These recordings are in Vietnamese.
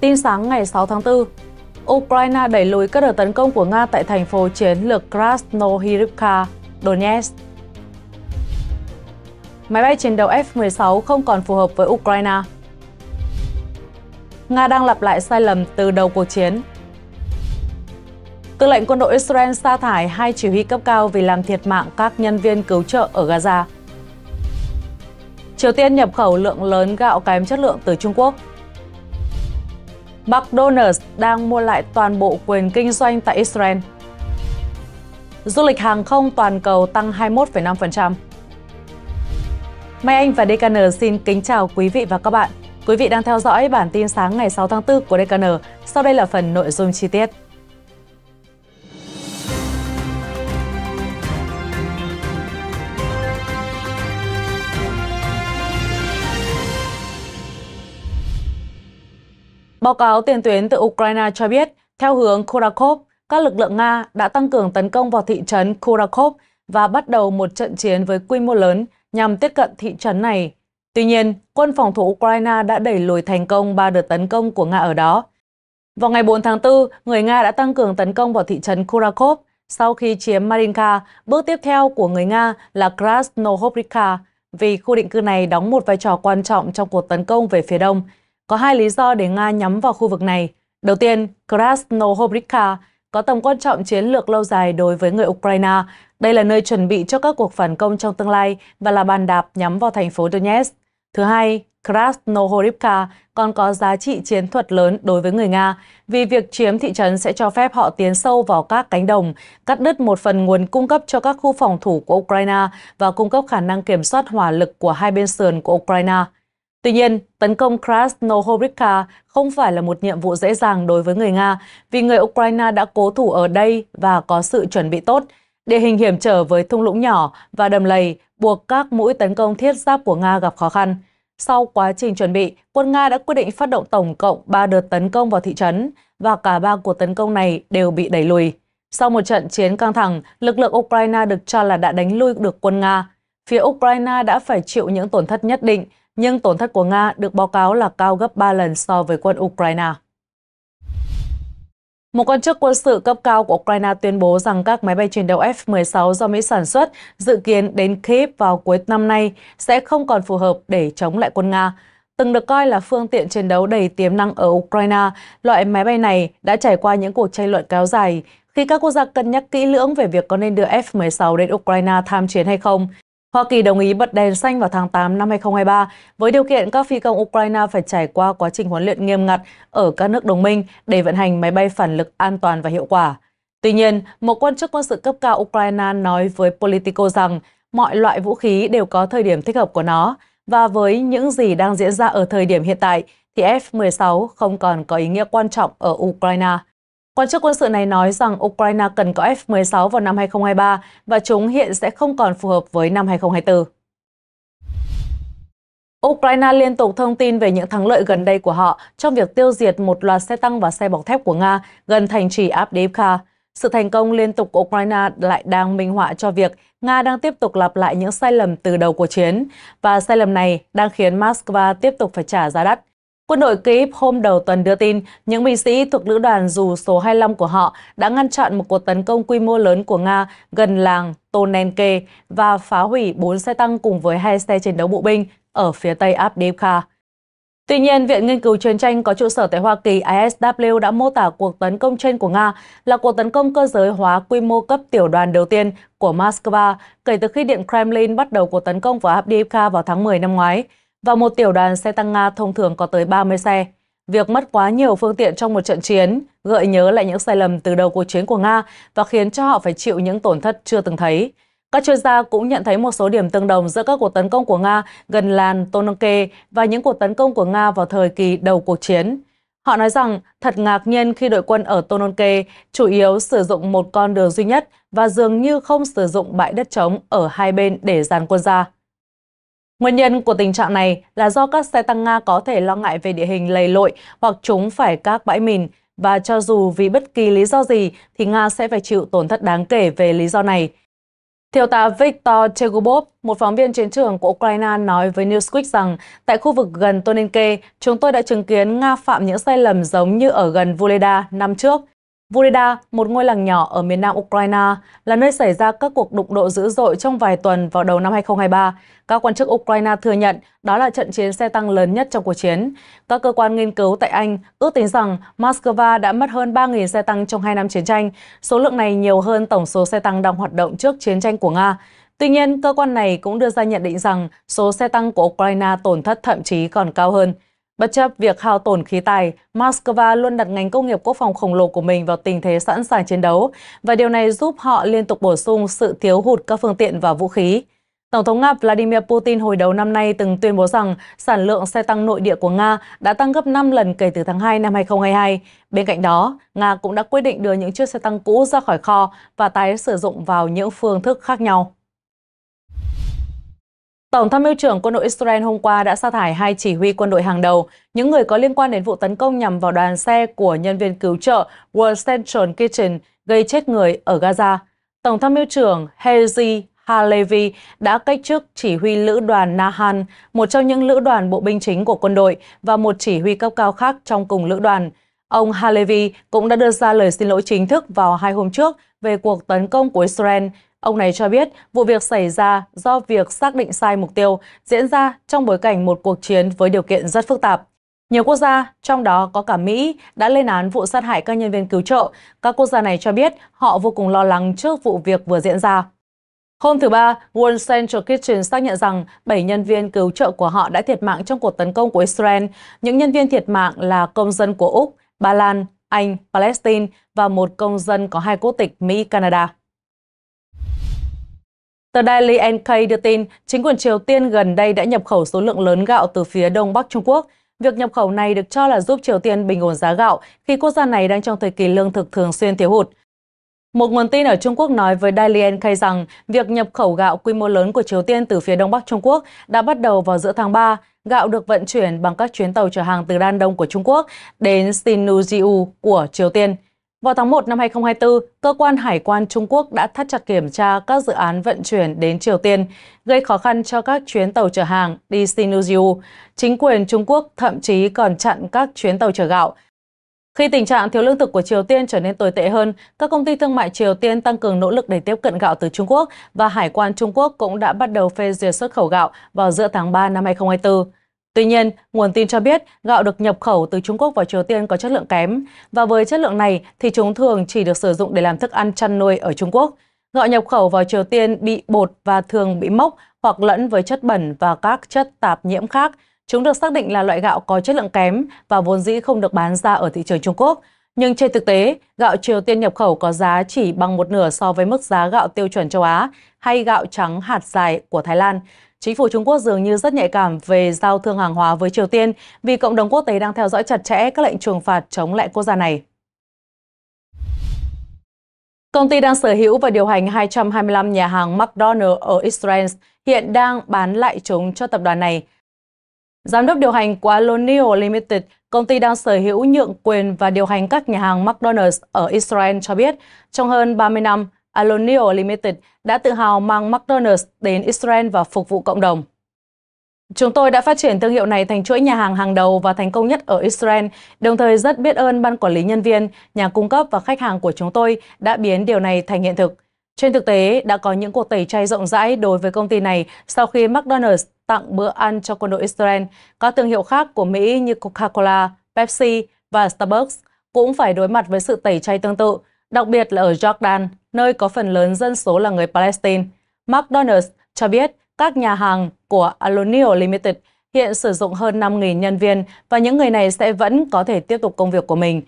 Tin sáng ngày 6 tháng 4, Ukraine đẩy lùi các đợt tấn công của Nga tại thành phố chiến lược Krasnohirivka, Donetsk. Máy bay chiến đấu F-16 không còn phù hợp với Ukraine. Nga đang lặp lại sai lầm từ đầu cuộc chiến. Tư lệnh quân đội Israel sa thải hai chỉ huy cấp cao vì làm thiệt mạng các nhân viên cứu trợ ở Gaza. Triều Tiên nhập khẩu lượng lớn gạo kém chất lượng từ Trung Quốc. McDonald's đang mua lại toàn bộ quyền kinh doanh tại Israel. Du lịch hàng không toàn cầu tăng 21,5%. Mai Anh và DKN xin kính chào quý vị và các bạn. Quý vị đang theo dõi bản tin sáng ngày 6 tháng 4 của DKN. Sau đây là phần nội dung chi tiết. Báo cáo tiền tuyến từ Ukraine cho biết, theo hướng Kurakov, các lực lượng Nga đã tăng cường tấn công vào thị trấn Kurakov và bắt đầu một trận chiến với quy mô lớn nhằm tiếp cận thị trấn này. Tuy nhiên, quân phòng thủ Ukraine đã đẩy lùi thành công ba đợt tấn công của Nga ở đó. Vào ngày 4 tháng 4, người Nga đã tăng cường tấn công vào thị trấn Kurakov sau khi chiếm Marinka. Bước tiếp theo của người Nga là Krasnohorivka vì khu định cư này đóng một vai trò quan trọng trong cuộc tấn công về phía đông có hai lý do để Nga nhắm vào khu vực này. Đầu tiên, Krasnohobrika có tầm quan trọng chiến lược lâu dài đối với người Ukraine. Đây là nơi chuẩn bị cho các cuộc phản công trong tương lai và là bàn đạp nhắm vào thành phố Donetsk. Thứ hai, Krasnohorivka còn có giá trị chiến thuật lớn đối với người Nga vì việc chiếm thị trấn sẽ cho phép họ tiến sâu vào các cánh đồng, cắt đứt một phần nguồn cung cấp cho các khu phòng thủ của Ukraine và cung cấp khả năng kiểm soát hỏa lực của hai bên sườn của Ukraine. Tuy nhiên, tấn công Krasnohorivka không phải là một nhiệm vụ dễ dàng đối với người Nga, vì người Ukraine đã cố thủ ở đây và có sự chuẩn bị tốt. Địa hình hiểm trở với thung lũng nhỏ và đầm lầy buộc các mũi tấn công thiết giáp của Nga gặp khó khăn. Sau quá trình chuẩn bị, quân Nga đã quyết định phát động tổng cộng 3 đợt tấn công vào thị trấn và cả ba cuộc tấn công này đều bị đẩy lùi. Sau một trận chiến căng thẳng, lực lượng Ukraine được cho là đã đánh lui được quân Nga. Phía Ukraine đã phải chịu những tổn thất nhất định nhưng tổn thất của Nga được báo cáo là cao gấp 3 lần so với quân Ukraine. Một quan chức quân sự cấp cao của Ukraine tuyên bố rằng các máy bay chiến đấu F-16 do Mỹ sản xuất dự kiến đến Kyiv vào cuối năm nay sẽ không còn phù hợp để chống lại quân Nga. Từng được coi là phương tiện chiến đấu đầy tiềm năng ở Ukraine, loại máy bay này đã trải qua những cuộc tranh luận kéo dài khi các quốc gia cân nhắc kỹ lưỡng về việc có nên đưa F-16 đến Ukraine tham chiến hay không. Hoa Kỳ đồng ý bật đèn xanh vào tháng 8 năm 2023 với điều kiện các phi công Ukraine phải trải qua quá trình huấn luyện nghiêm ngặt ở các nước đồng minh để vận hành máy bay phản lực an toàn và hiệu quả. Tuy nhiên, một quan chức quân sự cấp cao Ukraine nói với Politico rằng mọi loại vũ khí đều có thời điểm thích hợp của nó và với những gì đang diễn ra ở thời điểm hiện tại thì F-16 không còn có ý nghĩa quan trọng ở Ukraine. Quan chức quân sự này nói rằng Ukraine cần có F-16 vào năm 2023 và chúng hiện sẽ không còn phù hợp với năm 2024. Ukraine liên tục thông tin về những thắng lợi gần đây của họ trong việc tiêu diệt một loạt xe tăng và xe bọc thép của Nga gần thành trì Avdiivka. Sự thành công liên tục của Ukraine lại đang minh họa cho việc Nga đang tiếp tục lặp lại những sai lầm từ đầu cuộc chiến, và sai lầm này đang khiến Moscow tiếp tục phải trả giá đắt Quân đội Kyiv hôm đầu tuần đưa tin những binh sĩ thuộc lữ đoàn dù số 25 của họ đã ngăn chặn một cuộc tấn công quy mô lớn của Nga gần làng Tonenke và phá hủy 4 xe tăng cùng với hai xe chiến đấu bộ binh ở phía tây Abdiivka. Tuy nhiên, Viện Nghiên cứu Chiến tranh có trụ sở tại Hoa Kỳ ISW đã mô tả cuộc tấn công trên của Nga là cuộc tấn công cơ giới hóa quy mô cấp tiểu đoàn đầu tiên của Moscow kể từ khi Điện Kremlin bắt đầu cuộc tấn công vào Abdiivka vào tháng 10 năm ngoái. Và một tiểu đoàn xe tăng Nga thông thường có tới 30 xe. Việc mất quá nhiều phương tiện trong một trận chiến gợi nhớ lại những sai lầm từ đầu cuộc chiến của Nga và khiến cho họ phải chịu những tổn thất chưa từng thấy. Các chuyên gia cũng nhận thấy một số điểm tương đồng giữa các cuộc tấn công của Nga gần làn Tononke và những cuộc tấn công của Nga vào thời kỳ đầu cuộc chiến. Họ nói rằng thật ngạc nhiên khi đội quân ở Tononke chủ yếu sử dụng một con đường duy nhất và dường như không sử dụng bãi đất trống ở hai bên để dàn quân ra. Nguyên nhân của tình trạng này là do các xe tăng Nga có thể lo ngại về địa hình lầy lội hoặc chúng phải các bãi mìn, và cho dù vì bất kỳ lý do gì thì Nga sẽ phải chịu tổn thất đáng kể về lý do này. Thiếu tá Viktor Chegubov, một phóng viên chiến trường của Ukraine nói với Newsweek rằng tại khu vực gần Toninke, chúng tôi đã chứng kiến Nga phạm những sai lầm giống như ở gần Vuleda năm trước. Vurida, một ngôi làng nhỏ ở miền nam Ukraine, là nơi xảy ra các cuộc đụng độ dữ dội trong vài tuần vào đầu năm 2023. Các quan chức Ukraine thừa nhận đó là trận chiến xe tăng lớn nhất trong cuộc chiến. Các cơ quan nghiên cứu tại Anh ước tính rằng Moscow đã mất hơn 3.000 xe tăng trong hai năm chiến tranh. Số lượng này nhiều hơn tổng số xe tăng đang hoạt động trước chiến tranh của Nga. Tuy nhiên, cơ quan này cũng đưa ra nhận định rằng số xe tăng của Ukraine tổn thất thậm chí còn cao hơn. Bất chấp việc hao tổn khí tài, Moscow luôn đặt ngành công nghiệp quốc phòng khổng lồ của mình vào tình thế sẵn sàng chiến đấu, và điều này giúp họ liên tục bổ sung sự thiếu hụt các phương tiện và vũ khí. Tổng thống Nga Vladimir Putin hồi đầu năm nay từng tuyên bố rằng sản lượng xe tăng nội địa của Nga đã tăng gấp 5 lần kể từ tháng 2 năm 2022. Bên cạnh đó, Nga cũng đã quyết định đưa những chiếc xe tăng cũ ra khỏi kho và tái sử dụng vào những phương thức khác nhau. Tổng tham mưu trưởng quân đội Israel hôm qua đã sa thải hai chỉ huy quân đội hàng đầu, những người có liên quan đến vụ tấn công nhằm vào đoàn xe của nhân viên cứu trợ World Central Kitchen gây chết người ở Gaza. Tổng tham mưu trưởng Hezi Halevi đã cách chức chỉ huy lữ đoàn Nahan, một trong những lữ đoàn bộ binh chính của quân đội và một chỉ huy cấp cao khác trong cùng lữ đoàn. Ông Halevi cũng đã đưa ra lời xin lỗi chính thức vào hai hôm trước về cuộc tấn công của Israel Ông này cho biết vụ việc xảy ra do việc xác định sai mục tiêu diễn ra trong bối cảnh một cuộc chiến với điều kiện rất phức tạp. Nhiều quốc gia, trong đó có cả Mỹ, đã lên án vụ sát hại các nhân viên cứu trợ. Các quốc gia này cho biết họ vô cùng lo lắng trước vụ việc vừa diễn ra. Hôm thứ Ba, World Central Kitchen xác nhận rằng 7 nhân viên cứu trợ của họ đã thiệt mạng trong cuộc tấn công của Israel. Những nhân viên thiệt mạng là công dân của Úc, Ba Lan, Anh, Palestine và một công dân có hai quốc tịch Mỹ-Canada. Tờ Daily NK đưa tin, chính quyền Triều Tiên gần đây đã nhập khẩu số lượng lớn gạo từ phía Đông Bắc Trung Quốc. Việc nhập khẩu này được cho là giúp Triều Tiên bình ổn giá gạo khi quốc gia này đang trong thời kỳ lương thực thường xuyên thiếu hụt. Một nguồn tin ở Trung Quốc nói với Daily NK rằng việc nhập khẩu gạo quy mô lớn của Triều Tiên từ phía Đông Bắc Trung Quốc đã bắt đầu vào giữa tháng 3. Gạo được vận chuyển bằng các chuyến tàu chở hàng từ Đan Đông của Trung Quốc đến Sinujiu của Triều Tiên – vào tháng 1 năm 2024, cơ quan hải quan Trung Quốc đã thắt chặt kiểm tra các dự án vận chuyển đến Triều Tiên, gây khó khăn cho các chuyến tàu chở hàng đi Sinujiu. Chính quyền Trung Quốc thậm chí còn chặn các chuyến tàu chở gạo. Khi tình trạng thiếu lương thực của Triều Tiên trở nên tồi tệ hơn, các công ty thương mại Triều Tiên tăng cường nỗ lực để tiếp cận gạo từ Trung Quốc và Hải quan Trung Quốc cũng đã bắt đầu phê duyệt xuất khẩu gạo vào giữa tháng 3 năm 2024. Tuy nhiên, nguồn tin cho biết gạo được nhập khẩu từ Trung Quốc vào Triều Tiên có chất lượng kém, và với chất lượng này thì chúng thường chỉ được sử dụng để làm thức ăn chăn nuôi ở Trung Quốc. Gạo nhập khẩu vào Triều Tiên bị bột và thường bị mốc hoặc lẫn với chất bẩn và các chất tạp nhiễm khác. Chúng được xác định là loại gạo có chất lượng kém và vốn dĩ không được bán ra ở thị trường Trung Quốc. Nhưng trên thực tế, gạo Triều Tiên nhập khẩu có giá chỉ bằng một nửa so với mức giá gạo tiêu chuẩn châu Á hay gạo trắng hạt dài của Thái Lan. Chính phủ Trung Quốc dường như rất nhạy cảm về giao thương hàng hóa với Triều Tiên vì cộng đồng quốc tế đang theo dõi chặt chẽ các lệnh trừng phạt chống lại quốc gia này. Công ty đang sở hữu và điều hành 225 nhà hàng McDonald's ở Israel hiện đang bán lại chúng cho tập đoàn này. Giám đốc điều hành của Colonial Limited, công ty đang sở hữu nhượng quyền và điều hành các nhà hàng McDonald's ở Israel cho biết, trong hơn 30 năm, Alonio Limited đã tự hào mang McDonald's đến Israel và phục vụ cộng đồng. Chúng tôi đã phát triển thương hiệu này thành chuỗi nhà hàng hàng đầu và thành công nhất ở Israel, đồng thời rất biết ơn ban quản lý nhân viên, nhà cung cấp và khách hàng của chúng tôi đã biến điều này thành hiện thực. Trên thực tế, đã có những cuộc tẩy chay rộng rãi đối với công ty này sau khi McDonald's tặng bữa ăn cho quân đội Israel. Các thương hiệu khác của Mỹ như Coca-Cola, Pepsi và Starbucks cũng phải đối mặt với sự tẩy chay tương tự đặc biệt là ở Jordan, nơi có phần lớn dân số là người Palestine. McDonald's cho biết các nhà hàng của Alonio Limited hiện sử dụng hơn 5.000 nhân viên và những người này sẽ vẫn có thể tiếp tục công việc của mình.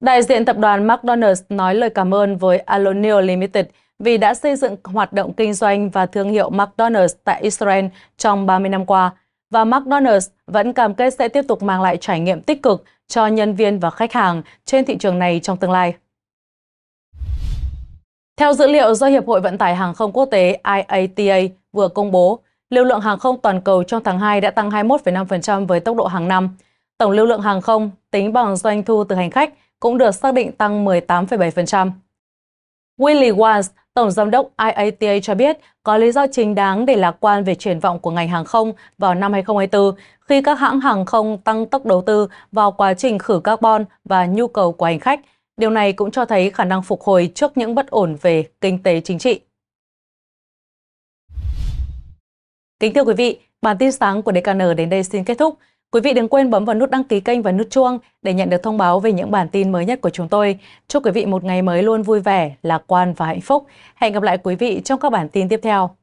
Đại diện tập đoàn McDonald's nói lời cảm ơn với Alonio Limited vì đã xây dựng hoạt động kinh doanh và thương hiệu McDonald's tại Israel trong 30 năm qua và McDonald's vẫn cam kết sẽ tiếp tục mang lại trải nghiệm tích cực cho nhân viên và khách hàng trên thị trường này trong tương lai. Theo dữ liệu do Hiệp hội Vận tải Hàng không Quốc tế IATA vừa công bố, lưu lượng hàng không toàn cầu trong tháng 2 đã tăng 21,5% với tốc độ hàng năm. Tổng lưu lượng hàng không tính bằng doanh thu từ hành khách cũng được xác định tăng 18,7%. Willie Walsh, Tổng Giám đốc IATA cho biết có lý do chính đáng để lạc quan về triển vọng của ngành hàng không vào năm 2024 khi các hãng hàng không tăng tốc đầu tư vào quá trình khử carbon và nhu cầu của hành khách – Điều này cũng cho thấy khả năng phục hồi trước những bất ổn về kinh tế chính trị. Kính thưa quý vị, bản tin sáng của DKN đến đây xin kết thúc. Quý vị đừng quên bấm vào nút đăng ký kênh và nút chuông để nhận được thông báo về những bản tin mới nhất của chúng tôi. Chúc quý vị một ngày mới luôn vui vẻ, lạc quan và hạnh phúc. Hẹn gặp lại quý vị trong các bản tin tiếp theo.